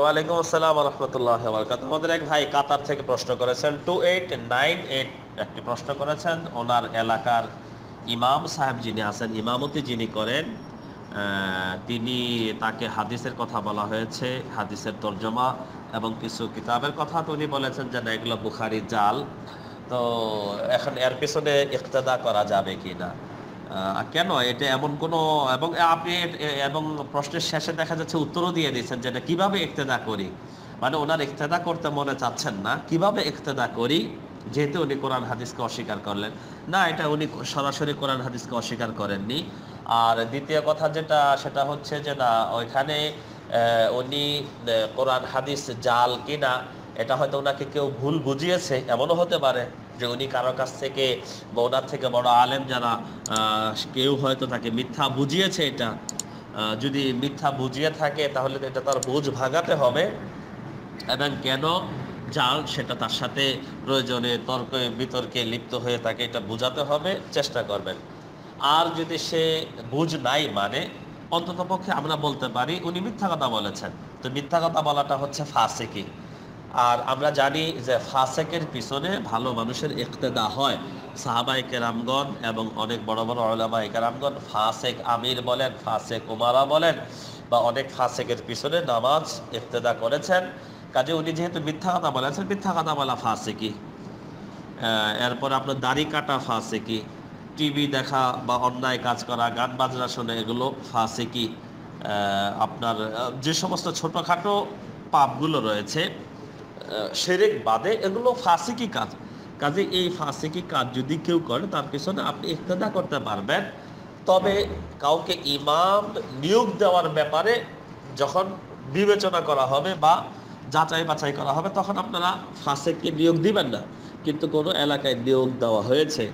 ওয়ালাইকুম আসসালাম রহমতুল্লাহ বরকাত আমাদের এক ভাই কাতার থেকে প্রশ্ন করেছেন টু এইট নাইন এইট একটি প্রশ্ন করেছেন ওনার এলাকার ইমাম সাহেব যিনি আছেন ইমামতি যিনি করেন তিনি তাকে হাদিসের কথা বলা হয়েছে হাদিসের তর্জমা এবং কিছু কিতাবের কথা তিনি বলেছেন যে না এগুলো বুখারি জাল তো এখন এর পিছনে ইকতদা করা যাবে কি না কেন এটা এমন কোনো এবং আপনি এবং প্রশ্নের শেষে দেখা যাচ্ছে উত্তরও দিয়ে দিয়েছেন যেটা কিভাবে ইক্তেদা করি মানে ওনার ইক্তেদা করতে মনে চাচ্ছেন না কিভাবে ইক্তেদা করি যেহেতু উনি কোরআন হাদিসকে অস্বীকার করলেন না এটা উনি সরাসরি কোরআন হাদিসকে অস্বীকার করেননি আর দ্বিতীয় কথা যেটা সেটা হচ্ছে যে না ওইখানে উনি কোরআন হাদিস জাল কিনা এটা হয়তো ওনাকে কেউ ভুল বুঝিয়েছে এমনও হতে পারে যে উনি কারো কাছ থেকে বা ওনার থেকে বড় আলেম যারা কেউ হয়তো তাকে মিথ্যা বুঝিয়েছে এটা যদি মিথ্যা বুঝিয়ে থাকে তাহলে এটা তার বোঝ ভাগাতে হবে এবং কেন জাল সেটা তার সাথে প্রয়োজনে তর্কে বিতর্কে লিপ্ত হয়ে তাকে এটা বোঝাতে হবে চেষ্টা করবেন আর যদি সে বুঝ নাই মানে অন্ততপক্ষে আমরা বলতে পারি উনি মিথ্যা কথা বলেছেন তো মিথ্যা কথা বলাটা হচ্ছে ফাঁসিকি আর আমরা জানি যে ফাসেকের পিছনে ভালো মানুষের ইকতেদা হয় সাহাবাই কেরামগণ এবং অনেক বড় বড় আলামাই কেরামগণ ফাসেক আমির বলেন ফাসেক উমারা বলেন বা অনেক ফাসেকের পিছনে নামাজ ইকতেদা করেছেন কাজে উনি যেহেতু মিথ্যা কথা বলেছেন মিথ্যা কথা বলা ফাসেকি এরপর আপনার দাড়ি কাটা ফাসেকি টিভি দেখা বা অন্যায় কাজ করা গান বাজনা শোনে এগুলো ফাসেকি আপনার যে সমস্ত ছোটোখাটো পাপগুলো রয়েছে সেরেক বাদে এগুলো ফাঁসিকি কাজ কাজে এই ফাঁসিকি কাজ যদি কেউ করে তার পিছনে আপনি ইফতেদা করতে পারবেন তবে কাউকে ইমাম নিয়োগ দেওয়ার ব্যাপারে যখন বিবেচনা করা হবে বা যাচাই বাছাই করা হবে তখন আপনারা ফাঁসেককে নিয়োগ দিবেন না কিন্তু কোনো এলাকায় নিয়োগ দেওয়া হয়েছে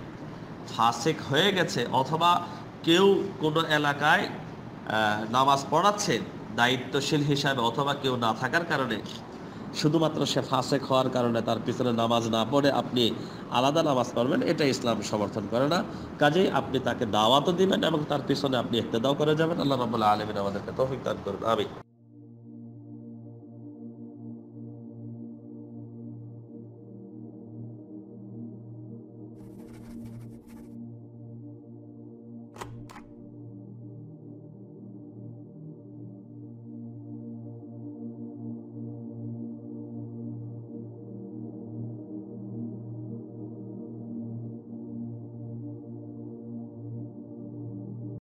ফাঁসেক হয়ে গেছে অথবা কেউ কোনো এলাকায় নামাজ পড়াচ্ছে দায়িত্বশীল হিসাবে অথবা কেউ না থাকার কারণে শুধুমাত্র সে ফাঁসেক হওয়ার কারণে তার পিছনে নামাজ না পড়ে আপনি আলাদা নামাজ পড়বেন এটা ইসলাম সমর্থন করে না কাজেই আপনি তাকে দাওয়াতও দিবেন এবং তার পিছনে আপনি দাও করে যাবেন আল্লাহ রবাহ আলমিন আমাদেরকে তৌফিক দান করুন আমি